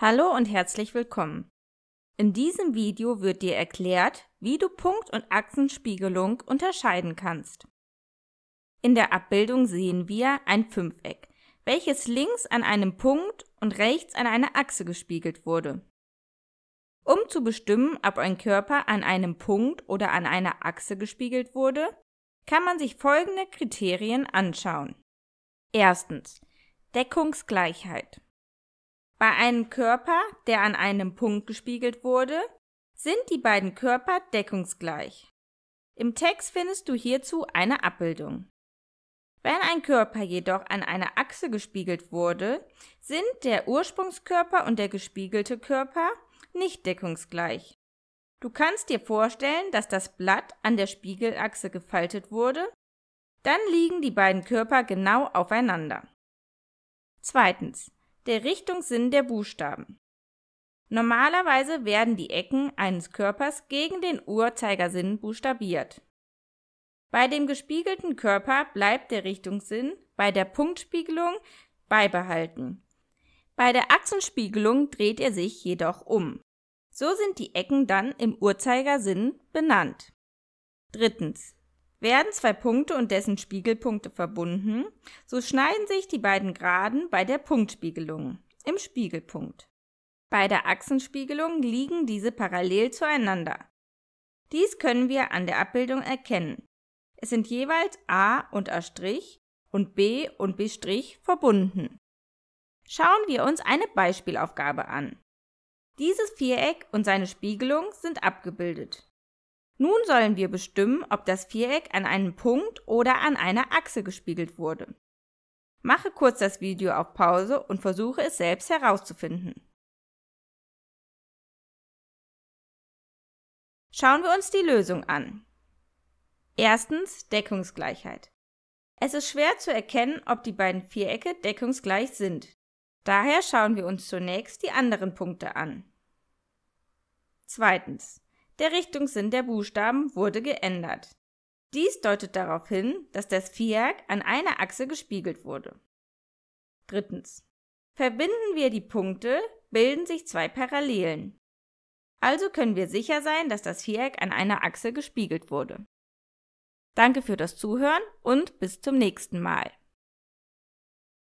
Hallo und herzlich willkommen. In diesem Video wird dir erklärt, wie du Punkt- und Achsenspiegelung unterscheiden kannst. In der Abbildung sehen wir ein Fünfeck, welches links an einem Punkt und rechts an einer Achse gespiegelt wurde. Um zu bestimmen, ob ein Körper an einem Punkt oder an einer Achse gespiegelt wurde, kann man sich folgende Kriterien anschauen. Erstens Deckungsgleichheit. Bei einem Körper, der an einem Punkt gespiegelt wurde, sind die beiden Körper deckungsgleich. Im Text findest du hierzu eine Abbildung. Wenn ein Körper jedoch an einer Achse gespiegelt wurde, sind der Ursprungskörper und der gespiegelte Körper nicht deckungsgleich. Du kannst dir vorstellen, dass das Blatt an der Spiegelachse gefaltet wurde, dann liegen die beiden Körper genau aufeinander. Zweitens der Richtungssinn der Buchstaben. Normalerweise werden die Ecken eines Körpers gegen den Uhrzeigersinn buchstabiert. Bei dem gespiegelten Körper bleibt der Richtungssinn bei der Punktspiegelung beibehalten. Bei der Achsenspiegelung dreht er sich jedoch um. So sind die Ecken dann im Uhrzeigersinn benannt. Drittens. Werden zwei Punkte und dessen Spiegelpunkte verbunden, so schneiden sich die beiden Geraden bei der Punktspiegelung im Spiegelpunkt. Bei der Achsenspiegelung liegen diese parallel zueinander. Dies können wir an der Abbildung erkennen. Es sind jeweils a und a' und b und b' verbunden. Schauen wir uns eine Beispielaufgabe an. Dieses Viereck und seine Spiegelung sind abgebildet. Nun sollen wir bestimmen, ob das Viereck an einem Punkt oder an einer Achse gespiegelt wurde. Mache kurz das Video auf Pause und versuche es selbst herauszufinden. Schauen wir uns die Lösung an. Erstens Deckungsgleichheit. Es ist schwer zu erkennen, ob die beiden Vierecke deckungsgleich sind. Daher schauen wir uns zunächst die anderen Punkte an. Zweitens der Richtungssinn der Buchstaben wurde geändert. Dies deutet darauf hin, dass das Viereck an einer Achse gespiegelt wurde. Drittens. Verbinden wir die Punkte, bilden sich zwei Parallelen. Also können wir sicher sein, dass das Viereck an einer Achse gespiegelt wurde. Danke für das Zuhören und bis zum nächsten Mal.